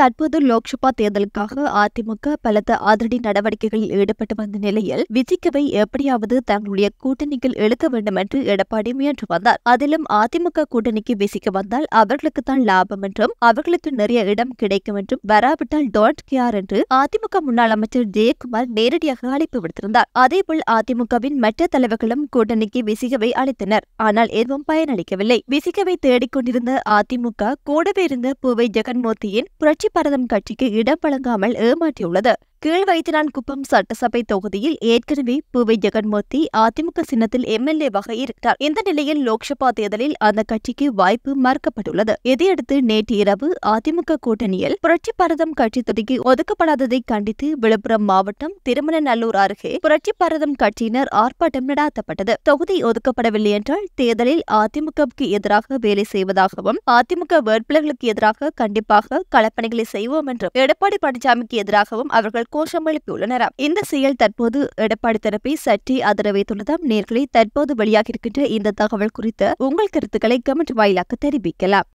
தற்போது லோக்சபா தேர்தலுக்காக அதிமுக பலத்த அதிரடி நடவடிக்கைகளில் ஈடுபட்டு வந்த நிலையில் விஜய்க்கவை எப்படியாவது தங்களுடைய கூட்டணிகள் எழுக்க வேண்டும் என்று எடப்பாடி முயன்று வந்தார் அதிலும் அதிமுக கூட்டணிக்கு விசிக்க வந்தால் அவர்களுக்கு தான் லாபம் என்றும் அவர்களுக்கு நிறைய இடம் கிடைக்கும் என்றும் வராவிட்டால் டோன்ட் கேர் என்று அதிமுக முன்னாள் அமைச்சர் ஜெயக்குமார் நேரடியாக அழைப்பு விடுத்திருந்தார் அதேபோல் அதிமுகவின் மற்ற தலைவர்களும் கூட்டணிக்கு விசிகவை அளித்தனர் ஆனால் எதுவும் பயனளிக்கவில்லை விசிகவை தேடிக்கொண்டிருந்த அதிமுக கூடவே இருந்த பூவை ஜெகன்மூர்த்தியின் புரட்சி வெற்றி பரதம் கட்சிக்கு இடம் வழங்காமல் ஏமாற்றியுள்ளது கீழ் குப்பம் சட்டசபை தொகுதியில் ஏற்கனவே புவை ஜெகன்மூர்த்தி அதிமுக சின்னத்தில் எம்எல்ஏ வக இருக்கிறார் இந்த நிலையில் லோக்சபா தேர்தலில் அந்த கட்சிக்கு வாய்ப்பு மறுக்கப்பட்டுள்ளது இதையடுத்து நேற்று இரவு அதிமுக கூட்டணியில் புரட்சி பாரதம் கட்சி தொகுதிக்கு ஒதுக்கப்படாததை கண்டித்து விழுப்புரம் மாவட்டம் திருமணநல்லூர் அருகே புரட்சி பாரதம் கட்சியினர் ஆர்ப்பாட்டம் நடாத்தப்பட்டது தொகுதி ஒதுக்கப்படவில்லை என்றால் தேர்தலில் அதிமுகவுக்கு எதிராக வேலை செய்வதாகவும் அதிமுக வேட்பாளர்களுக்கு எதிராக கண்டிப்பாக களப்பணிகளை செய்வோம் என்றும் எடப்பாடி பழனிசாமிக்கு எதிராகவும் அவர்கள் கோஷம் எழுப்பியுள்ளனர் இந்த செயல் தற்போது எடப்பாடி தரப்பை சற்றே ஆதரவைத்துள்ளதாம் நேர்களை தற்போது வெளியாகியிருக்கின்ற இந்த தகவல் குறித்த உங்கள் கருத்துக்களை கமெண்ட் வாயிலாக தெரிவிக்கலாம்